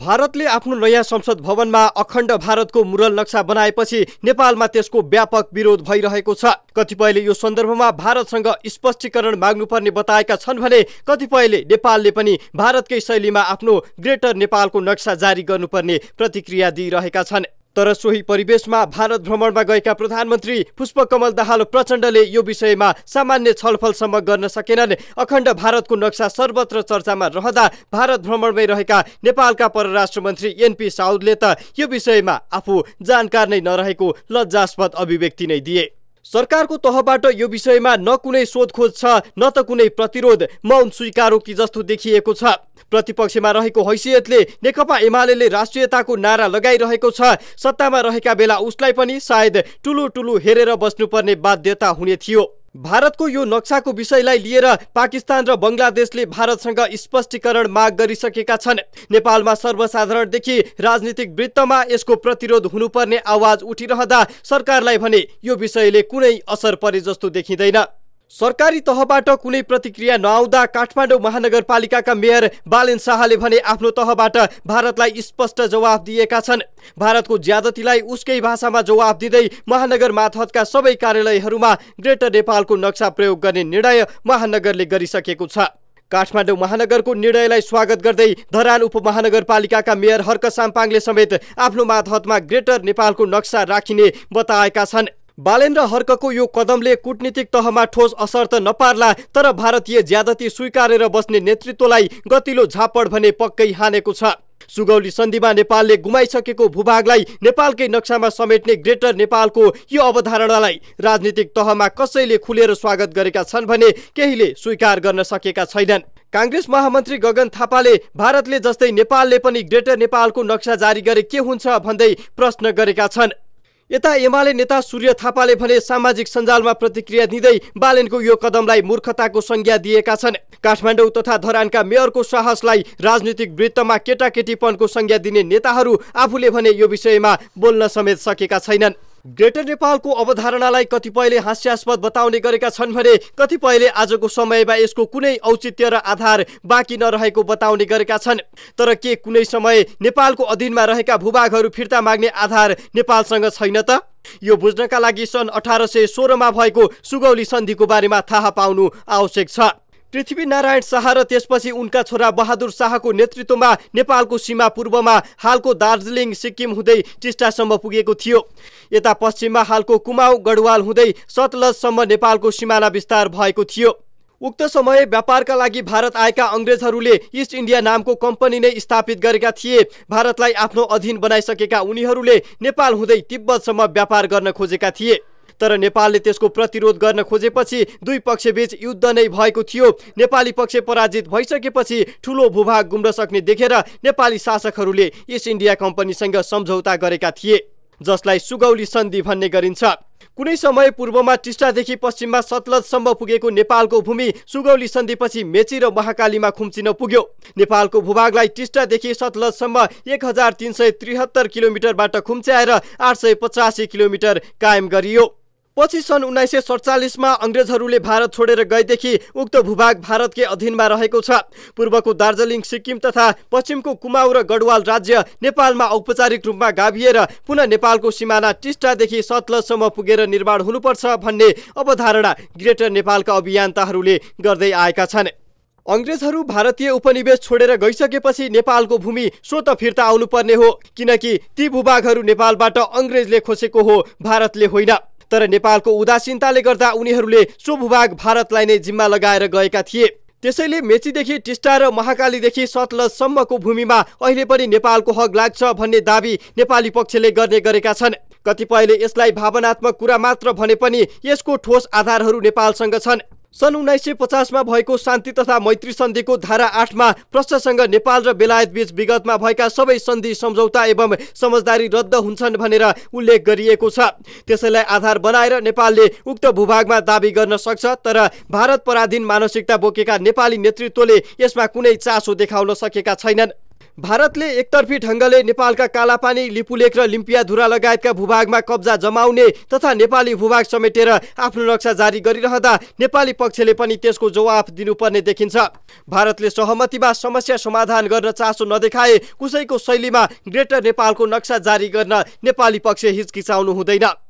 भारतले आफ्नो नयाँ संसद भवनमा अखण्ड भारतको मुरल नक्सा बनाएपछि नेपालमा त्यसको व्यापक विरोध भइरहेको छ कतिपयले यो सन्दर्भमा भारतसँग स्पष्टीकरण माग्नुपर्ने बताएका छन् भने कतिपयले नेपालले पनि भारतकै शैलीमा आफ्नो ग्रेटर नेपालको नक्सा जारी गर्नुपर्ने प्रतिक्रिया दिइरहेका छन् तर सोही परिवेशमा भारत भ्रमणमा गएका प्रधानमन्त्री पुष्पकमल दाहाल प्रचण्डले यो विषयमा सामान्य छलफलसम्म गर्न सकेनन् अखण्ड भारतको नक्सा सर्वत्र चर्चामा रहँदा भारत भ्रमणमै रहेका नेपालका परराष्ट्र मन्त्री एनपी साउदले त यो विषयमा आफू जानकार नै नरहेको लज्जास्पद अभिव्यक्ति नै दिए सरकारको तहबाट यो विषयमा न कुनै सोधखोज छ न त कुनै प्रतिरोध मौन स्वीकारो कि जस्तो देखिएको छ प्रतिपक्षमा रहेको हैसियतले नेकपा एमाले राष्ट्रियताको नारा लगाइरहेको छ सत्तामा रहेका बेला उसलाई पनि सायद टुलु टुलु हेरेर बस्नुपर्ने बाध्यता हुने थियो भारतको यो नक्साको विषयलाई लिएर पाकिस्तान र बङ्गलादेशले भारतसँग स्पष्टीकरण माग गरिसकेका छन् नेपालमा सर्वसाधारणदेखि राजनीतिक वृत्तमा यसको प्रतिरोध हुनुपर्ने आवाज उठिरहँदा सरकारलाई भने यो विषयले कुनै असर परे जस्तो देखिँदैन सरकारी तहबाट कुनै प्रतिक्रिया नआउँदा काठमाडौँ महानगरपालिकाका मेयर बालेन शाहले भने आफ्नो तहबाट भारतलाई स्पष्ट जवाब दिएका छन् भारतको ज्यादतीलाई उसकै भाषामा जवाब दिँदै महानगर माथतका सबै कार्यालयहरूमा ग्रेटर नेपालको नक्सा प्रयोग गर्ने निर्णय महानगरले गरिसकेको छ काठमाडौँ महानगरको निर्णयलाई स्वागत गर्दै धरान उपमहानगरपालिकाका मेयर हर्क साम्पाङले समेत आफ्नो माथहतमा ग्रेटर नेपालको नक्सा राखिने बताएका छन् बालेन्द्र हर्कको यो कदमले कुटनीतिक तहमा ठोस असर त नपार्ला तर भारतीय ज्यादती स्वीकारेर बस्ने नेतृत्वलाई गतिलो झापड भने पक्कै हानेको छ सुगौली सन्धिमा नेपालले गुमाइसकेको भूभागलाई नेपालकै नक्सामा समेट्ने ग्रेटर नेपालको यो अवधारणालाई राजनीतिक तहमा कसैले खुलेर स्वागत गरेका छन् भने केहीले स्वीकार गर्न सकेका छैनन् काङ्ग्रेस महामन्त्री गगन थापाले भारतले जस्तै नेपालले पनि ग्रेटर नेपालको नक्सा जारी गरे के हुन्छ भन्दै प्रश्न गरेका छन् यता एमाले नेता सूर्य थापाले भने सामाजिक सञ्जालमा प्रतिक्रिया दिँदै बालेनको यो कदमलाई मूर्खताको संज्ञा दिएका छन् काठमाडौँ तथा धरानका मेयरको साहसलाई राजनीतिक वृत्तमा केटाकेटीपनको संज्ञा दिने नेताहरू आफूले भने यो विषयमा बोल्न समेत सकेका छैनन् ग्रेटर नेपालको अवधारणालाई कतिपयले हास्यास्पद बताउने गरेका छन् भने कतिपयले आजको समयमा यसको कुनै औचित्य र आधार बाँकी नरहेको बताउने गरेका छन् तर के कुनै समय नेपालको अधीनमा रहेका भूभागहरू फिर्ता माग्ने आधार नेपालसँग छैन त यो बुझ्नका लागि सन् अठार सय सोह्रमा भएको सुगौली सन्धिको बारेमा थाहा पाउनु आवश्यक छ पृथ्वीनारायण शाह र त्यसपछि उनका छोरा बहादुर शाहको नेतृत्वमा नेपालको सीमा पूर्वमा हालको दार्जिलिङ सिक्किम हुँदै टिस्टासम्म पुगेको थियो यता पश्चिममा हालको कुमाउ गढवाल हुँदै सतलजसम्म नेपालको सिमाना विस्तार भएको थियो उक्त समय व्यापारका लागि भारत आएका अङ्ग्रेजहरूले इस्ट इन्डिया नामको कम्पनी नै स्थापित गरेका थिए भारतलाई आफ्नो अधीन बनाइसकेका उनीहरूले नेपाल हुँदै तिब्बतसम्म व्यापार गर्न खोजेका थिए तर नेपालले त्यसको प्रतिरोध गर्न खोजेपछि दुई पक्षबीच युद्ध नै भएको थियो नेपाली पक्ष पराजित भइसकेपछि ठुलो भूभाग गुम्न सक्ने देखेर नेपाली शासकहरूले इस्ट इन्डिया कम्पनीसँग सम्झौता गरेका थिए जसलाई सुगौली सन्धि भन्ने गरिन्छ कुनै समय पूर्वमा टिस्टादेखि पश्चिममा सतलजसम्म पुगेको नेपालको भूमि सुगौली सन्धिपछि मेची र महाकालीमा खुम्चिन पुग्यो नेपालको भूभागलाई टिस्टादेखि सतलजसम्म एक हजार तिन सय त्रिहत्तर किलोमिटरबाट खुम्च्याएर आठ सय पचासी किलोमिटर कायम गरियो पछि सन् उन्नाइस सय सडचालिसमा अङ्ग्रेजहरूले भारत छोडेर गएदेखि उक्त भूभाग भारतकै अधीनमा रहेको छ पूर्वको दार्जिलिङ सिक्किम तथा पश्चिमको कुमाउ र गढवाल राज्य नेपालमा औपचारिक रूपमा गाभिएर पुनः नेपालको सिमाना टिस्टादेखि सतलजसम्म पुगेर निर्माण हुनुपर्छ भन्ने अवधारणा ग्रेटर नेपालका अभियन्ताहरूले गर्दै आएका छन् अङ्ग्रेजहरू भारतीय उपनिवेश छोडेर गइसकेपछि नेपालको भूमि स्वत फिर्ता आउनुपर्ने हो किनकि ती भूभागहरू नेपालबाट अङ्ग्रेजले खोसेको हो भारतले होइन तर नेपालको उदासीनताले गर्दा उनीहरूले सो भूभाग भारतलाई नै जिम्मा लगाएर गएका थिए त्यसैले मेचीदेखि टिस्टा र महाकालीदेखि सतलजसम्मको भूमिमा अहिले पनि नेपालको हक लाग्छ भन्ने दावी नेपाली पक्षले गर्ने गरेका छन् कतिपयले यसलाई भावनात्मक कुरा मात्र भने पनि यसको ठोस आधारहरू नेपालसँग छन् सन् उन्नाइस सय पचासमा भएको शान्ति तथा मैत्री सन्धिको धारा आठमा प्रश्नसँग नेपाल र बेलायतबीच विगतमा भएका सबै सन्धि सम्झौता एवं समझदारी रद्द हुन्छन् भनेर उल्लेख गरिएको छ त्यसैलाई आधार बनाएर नेपालले उक्त भूभागमा दावी गर्न सक्छ तर भारत पराधीन मानसिकता बोकेका नेपाली नेतृत्वले यसमा कुनै चासो देखाउन सकेका छैनन् भारतले एकतर्फी ढङ्गले नेपालका कालापानी लिपुलेक र लिम्पियाधुरा लगायतका भूभागमा कब्जा जमाउने तथा नेपाली भूभाग समेटेर आफ्नो नक्सा जारी गरिरहँदा नेपाली पक्षले पनि त्यसको जवाफ दिनुपर्ने देखिन्छ भारतले सहमतिमा समस्या समाधान गर्न चासो नदेखाए कसैको शैलीमा ग्रेटर नेपालको नक्सा जारी गर्न नेपाली पक्ष हिचकिचाउनु हुँदैन